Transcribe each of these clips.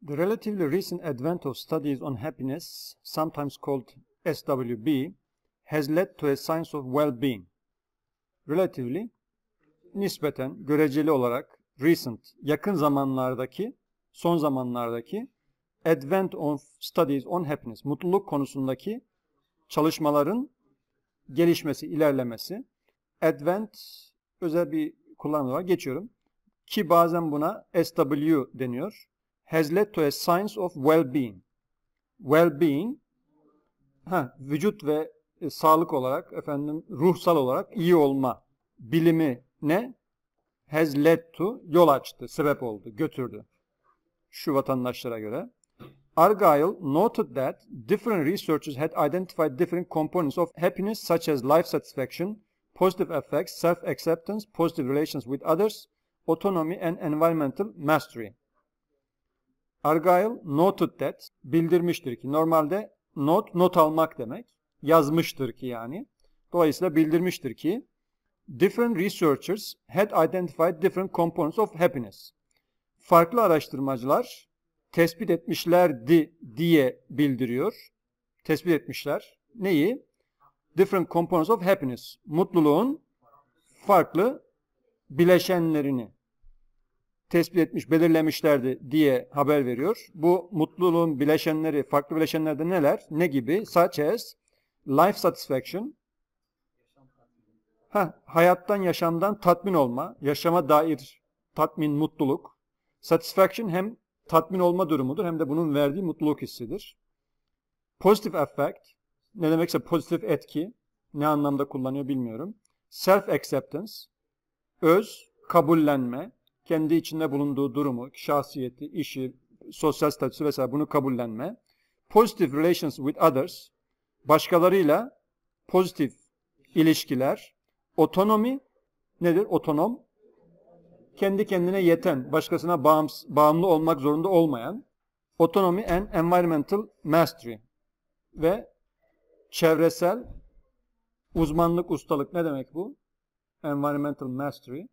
The relatively recent advent of studies on happiness, sometimes called SWB, has led to a science of well-being. Relatively, nispeten, göreceli olarak recent, yakın zamanlardaki, son zamanlardaki advent of studies on happiness, mutluluk konusundaki çalışmaların gelişmesi, ilerlemesi. Advent özel bir kullanım var. Geçiyorum. Ki bazen buna SW deniyor. has led to a science of well-being. Well-being, vücut ve e, sağlık olarak, efendim ruhsal olarak iyi olma bilimi ne has led to yol açtı, sebep oldu, götürdü şu vatandaşlara göre. Argyle noted that different researchers had identified different components of happiness such as life satisfaction, positive effects, self-acceptance, positive relations with others, autonomy and environmental mastery. Argyle noted that bildirmiştir ki normalde not not almak demek. Yazmıştır ki yani. Dolayısıyla bildirmiştir ki different researchers had identified different components of happiness. Farklı araştırmacılar tespit etmişlerdi diye bildiriyor. Tespit etmişler. Neyi? Different components of happiness. Mutluluğun farklı bileşenlerini tespit etmiş, belirlemişlerdi diye haber veriyor. Bu mutluluğun bileşenleri, farklı bileşenlerde neler? Ne gibi? Such as life satisfaction, Heh, hayattan, yaşamdan tatmin olma, yaşama dair tatmin, mutluluk. Satisfaction hem tatmin olma durumudur hem de bunun verdiği mutluluk hissidir. Positive effect, ne demekse pozitif etki, ne anlamda kullanıyor bilmiyorum. Self acceptance, öz, kabullenme, kendi içinde bulunduğu durumu, şahsiyeti, işi, sosyal statüsü vesaire bunu kabullenme. Positive relations with others, başkalarıyla pozitif ilişkiler. Otonomi nedir? Otonom, kendi kendine yeten, başkasına bağımsız, bağımlı olmak zorunda olmayan. Autonomy and environmental mastery ve çevresel uzmanlık, ustalık ne demek bu? Environmental mastery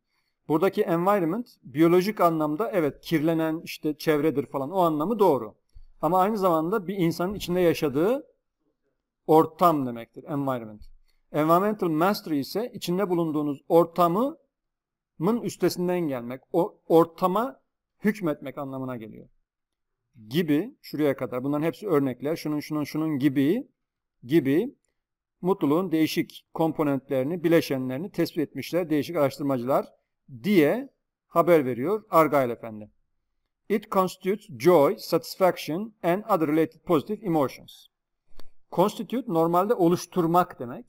Buradaki environment biyolojik anlamda evet kirlenen işte çevredir falan o anlamı doğru. Ama aynı zamanda bir insanın içinde yaşadığı ortam demektir environment. Environmental mastery ise içinde bulunduğunuz ortamın üstesinden gelmek, o ortama hükmetmek anlamına geliyor. Gibi şuraya kadar bunların hepsi örnekler. Şunun şunun şunun gibi gibi mutluluğun değişik komponentlerini, bileşenlerini tespit etmişler değişik araştırmacılar diye haber veriyor Argyle Efendi. It constitutes joy, satisfaction and other related positive emotions. Constitute normalde oluşturmak demek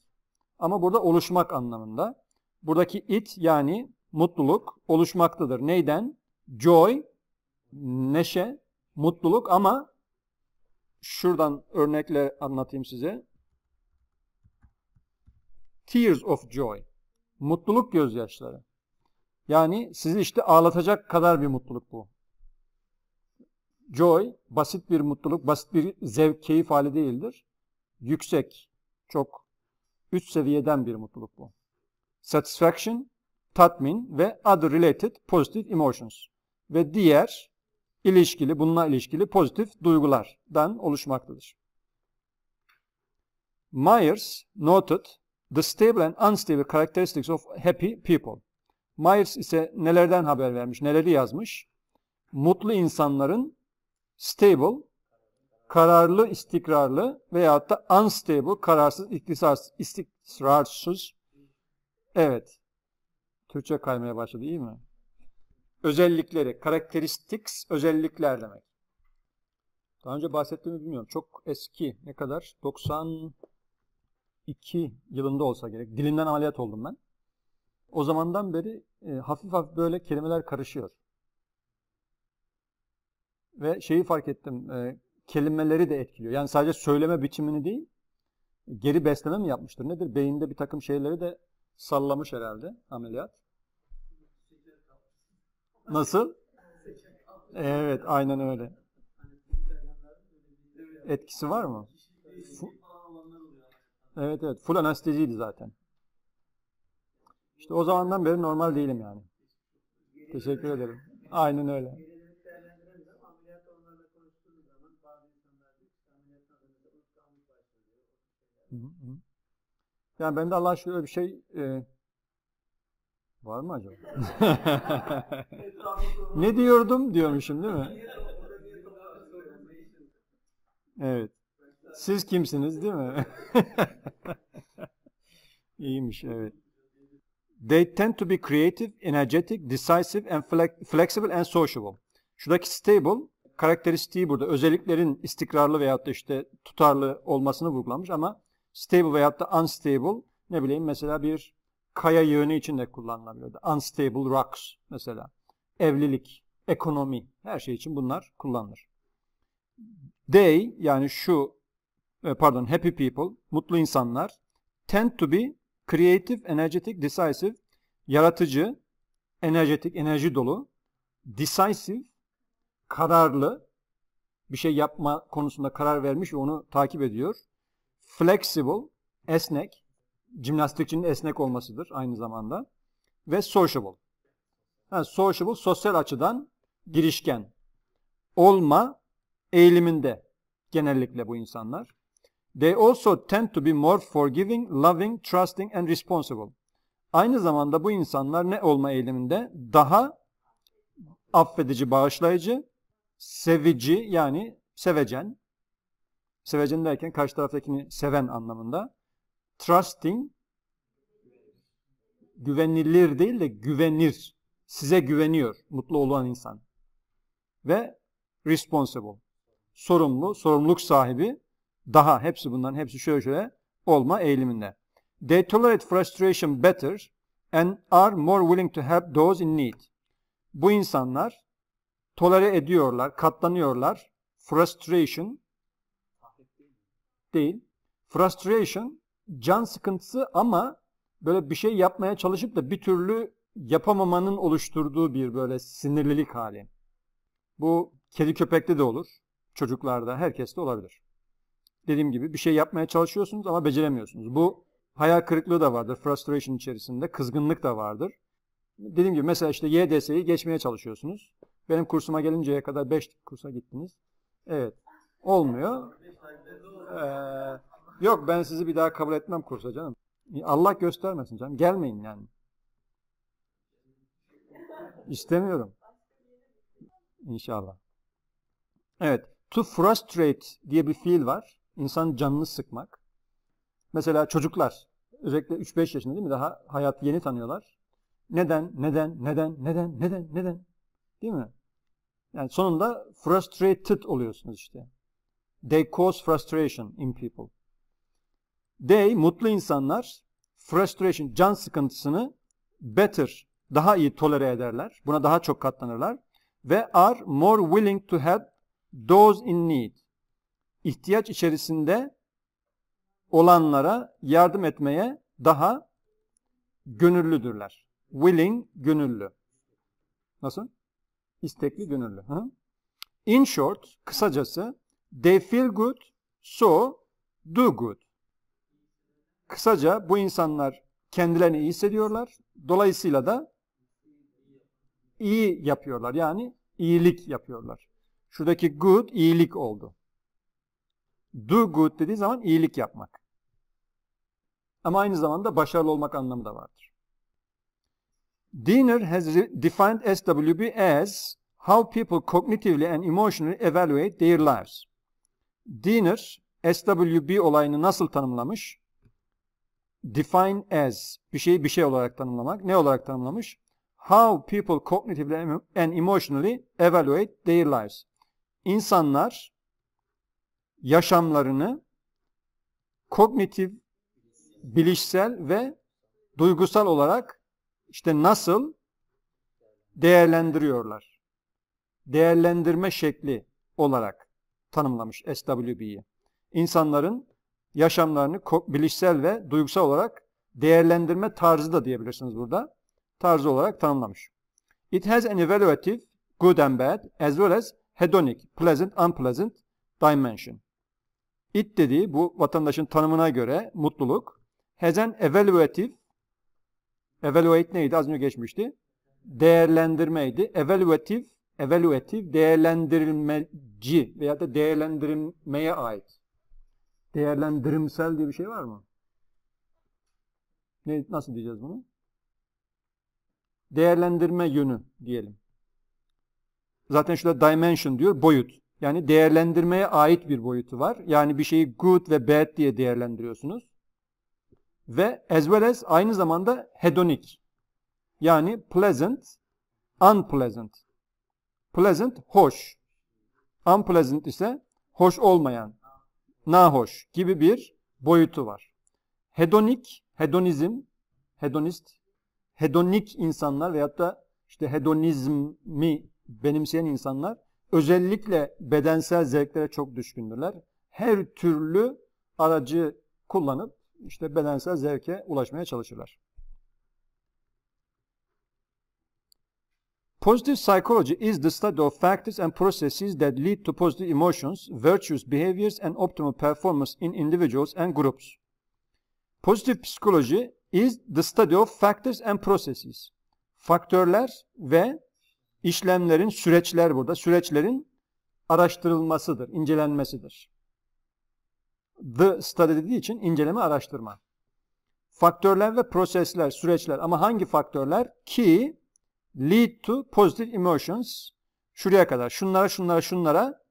ama burada oluşmak anlamında. Buradaki it yani mutluluk oluşmaktadır. Neyden? Joy, neşe, mutluluk ama şuradan örnekle anlatayım size. Tears of joy, mutluluk gözyaşları. Yani sizi işte ağlatacak kadar bir mutluluk bu. Joy basit bir mutluluk, basit bir zevk, keyif hali değildir. Yüksek, çok üst seviyeden bir mutluluk bu. Satisfaction, tatmin ve other related positive emotions ve diğer ilişkili, bununla ilişkili pozitif duygulardan oluşmaktadır. Myers noted the stable and unstable characteristics of happy people. Myers ise nelerden haber vermiş, neleri yazmış? Mutlu insanların stable, kararlı, istikrarlı veyahut da unstable, kararsız, iktisarsız, istikrarsız. Evet. Türkçe kaymaya başladı iyi mi? Özellikleri, characteristics, özellikler demek. Daha önce bahsettiğimi bilmiyorum. Çok eski. Ne kadar? 92 yılında olsa gerek. Dilimden ameliyat oldum ben. O zamandan beri e, hafif hafif böyle kelimeler karışıyor. Ve şeyi fark ettim, e, kelimeleri de etkiliyor. Yani sadece söyleme biçimini değil, geri besleme mi yapmıştır nedir? Beyinde bir takım şeyleri de sallamış herhalde ameliyat. Nasıl? Evet, aynen öyle. Etkisi var mı? Evet evet, full anesteziydi zaten. İşte o zamandan beri normal değilim yani. Teşekkür ederim. Aynen öyle. Yani bende Allah şöyle bir şey e, var mı acaba? ne diyordum diyormuşum değil mi? Evet. Siz kimsiniz değil mi? İyiymiş evet. They tend to be creative, energetic, decisive and flexible and sociable. Şuradaki stable karakteristiği burada özelliklerin istikrarlı veyahut da işte tutarlı olmasını vurgulamış ama stable veyahut da unstable ne bileyim mesela bir kaya yığını içinde kullanılabiliyordu. Unstable rocks mesela. Evlilik, ekonomi her şey için bunlar kullanılır. They yani şu e, pardon happy people mutlu insanlar tend to be Creative, energetic, decisive, yaratıcı, enerjetik, enerji dolu, decisive, kararlı, bir şey yapma konusunda karar vermiş ve onu takip ediyor. Flexible, esnek, jimnastikçinin esnek olmasıdır aynı zamanda. Ve sociable. Yani sociable, sosyal açıdan girişken olma eğiliminde genellikle bu insanlar. They also tend to be more forgiving, loving, trusting and responsible. Aynı zamanda bu insanlar ne olma eğiliminde? Daha affedici, bağışlayıcı, sevici yani sevecen, sevecen derken karşı taraftakini seven anlamında, trusting, güvenilir değil de güvenir, size güveniyor mutlu olan insan ve responsible, sorumlu, sorumluluk sahibi daha hepsi bunların hepsi şöyle şöyle olma eğiliminde. They tolerate frustration better and are more willing to help those in need. Bu insanlar tolere ediyorlar, katlanıyorlar. Frustration değil. Frustration can sıkıntısı ama böyle bir şey yapmaya çalışıp da bir türlü yapamamanın oluşturduğu bir böyle sinirlilik hali. Bu kedi köpekte de olur, çocuklarda, herkeste olabilir dediğim gibi bir şey yapmaya çalışıyorsunuz ama beceremiyorsunuz. Bu hayal kırıklığı da vardır. Frustration içerisinde kızgınlık da vardır. Dediğim gibi mesela işte YDS'yi geçmeye çalışıyorsunuz. Benim kursuma gelinceye kadar 5 kursa gittiniz. Evet. Olmuyor. Ee, yok ben sizi bir daha kabul etmem kursa canım. Allah göstermesin canım. Gelmeyin yani. İstemiyorum. İnşallah. Evet. To frustrate diye bir fiil var. İnsan canını sıkmak. Mesela çocuklar özellikle 3-5 yaşında değil mi? Daha hayat yeni tanıyorlar. Neden, neden, neden, neden, neden, neden? Değil mi? Yani sonunda frustrated oluyorsunuz işte. They cause frustration in people. They, mutlu insanlar, frustration, can sıkıntısını better, daha iyi tolere ederler. Buna daha çok katlanırlar. Ve are more willing to help those in need ihtiyaç içerisinde olanlara yardım etmeye daha gönüllüdürler. Willing, gönüllü. Nasıl? İstekli, gönüllü. Hı? In short, kısacası they feel good, so do good. Kısaca bu insanlar kendilerini iyi hissediyorlar. Dolayısıyla da iyi yapıyorlar. Yani iyilik yapıyorlar. Şuradaki good iyilik oldu. Do good dediği zaman iyilik yapmak. Ama aynı zamanda başarılı olmak anlamı da vardır. Diener has defined SWB as how people cognitively and emotionally evaluate their lives. Diener SWB olayını nasıl tanımlamış? Define as bir şeyi bir şey olarak tanımlamak. Ne olarak tanımlamış? How people cognitively and emotionally evaluate their lives. İnsanlar yaşamlarını kognitif, bilişsel ve duygusal olarak işte nasıl değerlendiriyorlar. Değerlendirme şekli olarak tanımlamış SWB'yi. İnsanların yaşamlarını bilişsel ve duygusal olarak değerlendirme tarzı da diyebilirsiniz burada. Tarzı olarak tanımlamış. It has an evaluative, good and bad, as well as hedonic, pleasant, unpleasant dimension it dediği bu vatandaşın tanımına göre mutluluk. Has an evaluative evaluate neydi? Az önce geçmişti. Değerlendirmeydi. Evaluative evaluative değerlendirmeci veya da değerlendirmeye ait. Değerlendirimsel diye bir şey var mı? Ne, nasıl diyeceğiz bunu? Değerlendirme yönü diyelim. Zaten şurada dimension diyor, boyut. Yani değerlendirmeye ait bir boyutu var. Yani bir şeyi good ve bad diye değerlendiriyorsunuz. Ve as well as aynı zamanda hedonik. Yani pleasant, unpleasant. Pleasant, hoş. Unpleasant ise hoş olmayan, nahoş gibi bir boyutu var. Hedonik, hedonizm, hedonist, hedonik insanlar veyahut da işte hedonizmi benimseyen insanlar özellikle bedensel zevklere çok düşkündürler. Her türlü aracı kullanıp işte bedensel zevke ulaşmaya çalışırlar. Positive psychology is the study of factors and processes that lead to positive emotions, virtues, behaviors and optimal performance in individuals and groups. Positive psychology is the study of factors and processes. Faktörler ve işlemlerin, süreçler burada, süreçlerin araştırılmasıdır, incelenmesidir. The study dediği için inceleme, araştırma. Faktörler ve prosesler, süreçler ama hangi faktörler ki lead to positive emotions şuraya kadar, şunlara, şunlara, şunlara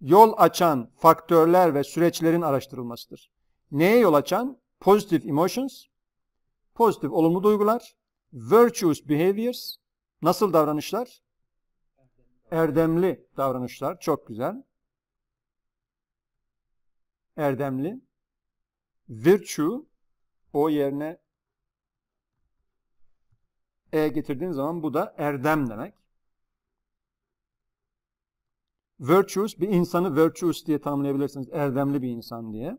yol açan faktörler ve süreçlerin araştırılmasıdır. Neye yol açan? Positive emotions, pozitif olumlu duygular, virtuous behaviors, nasıl davranışlar? Erdemli davranışlar çok güzel. Erdemli. Virtue o yerine e getirdiğin zaman bu da erdem demek. Virtuous bir insanı virtuous diye tanımlayabilirsiniz. Erdemli bir insan diye.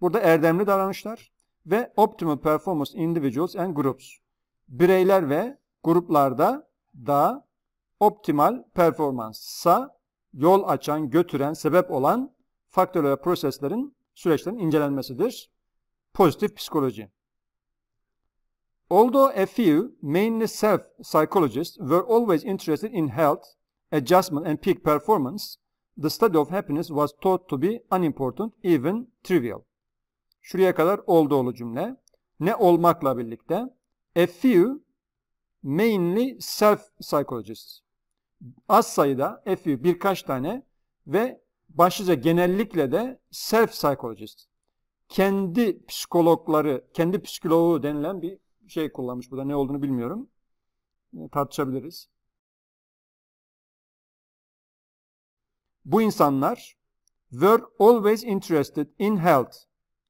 Burada erdemli davranışlar ve optimal performance individuals and groups. Bireyler ve gruplarda da optimal performansa yol açan, götüren, sebep olan faktörler ve proseslerin, süreçlerin incelenmesidir. Pozitif psikoloji. Although a few, mainly self-psychologists, were always interested in health, adjustment and peak performance, the study of happiness was thought to be unimportant, even trivial. Şuraya kadar olduğulu cümle. Ne olmakla birlikte? A few, mainly self-psychologists az sayıda FU birkaç tane ve başlıca genellikle de self psikolojist. Kendi psikologları, kendi psikoloğu denilen bir şey kullanmış burada. Ne olduğunu bilmiyorum. Ee, tartışabiliriz. Bu insanlar were always interested in health,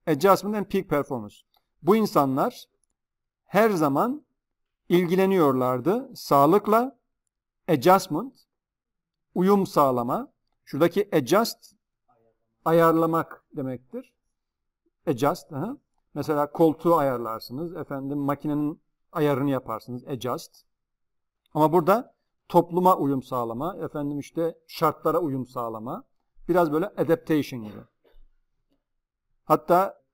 adjustment and peak performance. Bu insanlar her zaman ilgileniyorlardı sağlıkla adjustment uyum sağlama. Şuradaki adjust ayarlamak demektir. Adjust. Aha. Mesela koltuğu ayarlarsınız. Efendim makinenin ayarını yaparsınız. Adjust. Ama burada topluma uyum sağlama, efendim işte şartlara uyum sağlama. Biraz böyle adaptation gibi. Hatta